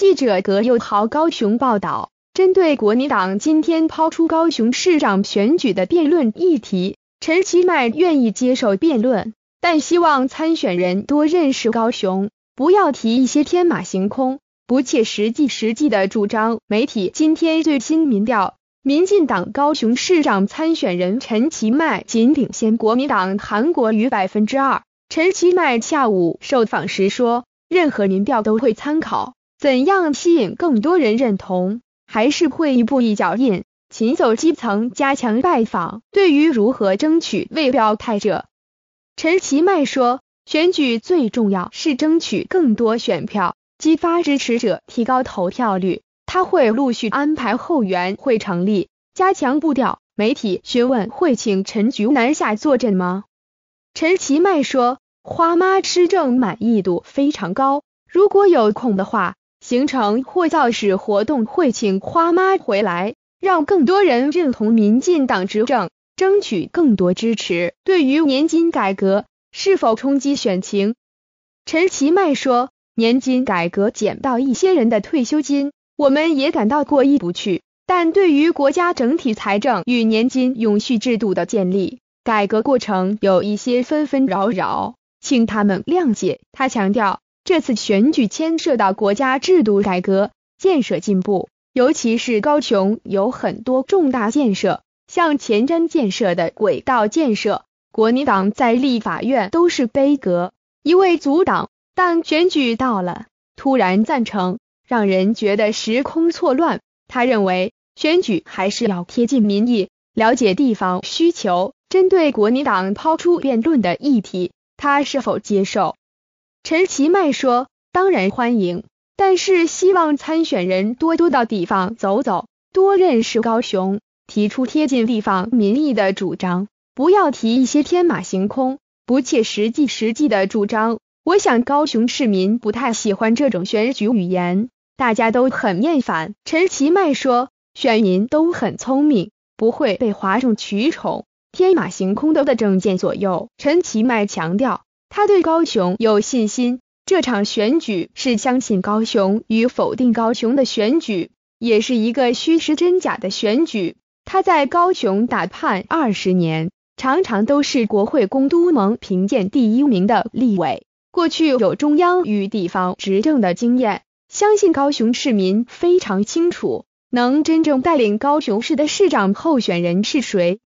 记者葛佑豪高雄报道，针对国民党今天抛出高雄市长选举的辩论议题，陈其迈愿意接受辩论，但希望参选人多认识高雄，不要提一些天马行空、不切实际实际的主张。媒体今天最新民调，民进党高雄市长参选人陈其迈仅领先国民党韩国瑜百分之二。陈其迈下午受访时说，任何民调都会参考。怎样吸引更多人认同？还是会一步一脚印，勤走基层，加强拜访。对于如何争取未表态者，陈其迈说，选举最重要是争取更多选票，激发支持者，提高投票率。他会陆续安排后援会成立，加强步调。媒体询问会请陈菊南下坐镇吗？陈其迈说，花妈施政满意度非常高，如果有空的话。形成或造势活动会请花妈回来，让更多人认同民进党执政，争取更多支持。对于年金改革是否冲击选情，陈其迈说，年金改革减到一些人的退休金，我们也感到过意不去，但对于国家整体财政与年金永续制度的建立，改革过程有一些纷纷扰扰，请他们谅解。他强调。这次选举牵涉到国家制度改革、建设进步，尤其是高雄有很多重大建设，像前瞻建设的轨道建设。国民党在立法院都是悲歌。一味阻挡，但选举到了，突然赞成，让人觉得时空错乱。他认为选举还是要贴近民意，了解地方需求，针对国民党抛出辩论的议题，他是否接受？陈其迈说：“当然欢迎，但是希望参选人多多到地方走走，多认识高雄，提出贴近地方民意的主张，不要提一些天马行空、不切实际实际的主张。我想高雄市民不太喜欢这种选举语言，大家都很厌烦。”陈其迈说：“选民都很聪明，不会被哗众取宠、天马行空的的政见左右。”陈其迈强调。他对高雄有信心，这场选举是相信高雄与否定高雄的选举，也是一个虚实真假的选举。他在高雄打判二十年，常常都是国会公都盟评鉴第一名的立委，过去有中央与地方执政的经验，相信高雄市民非常清楚，能真正带领高雄市的市长候选人是谁。